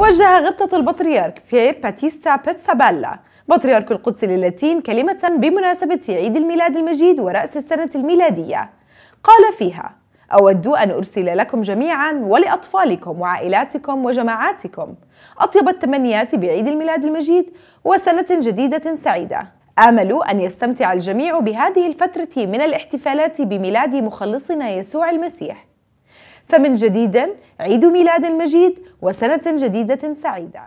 وجه غبطة البطريرك بيير باتيستا بيتسابالا بطريرك القدس اللاتين كلمة بمناسبة عيد الميلاد المجيد ورأس السنة الميلادية قال فيها أود أن أرسل لكم جميعا ولأطفالكم وعائلاتكم وجماعاتكم أطيب التمنيات بعيد الميلاد المجيد وسنة جديدة سعيدة آمل أن يستمتع الجميع بهذه الفترة من الاحتفالات بميلاد مخلصنا يسوع المسيح فمن جديد عيد ميلاد مجيد وسنة جديدة سعيدة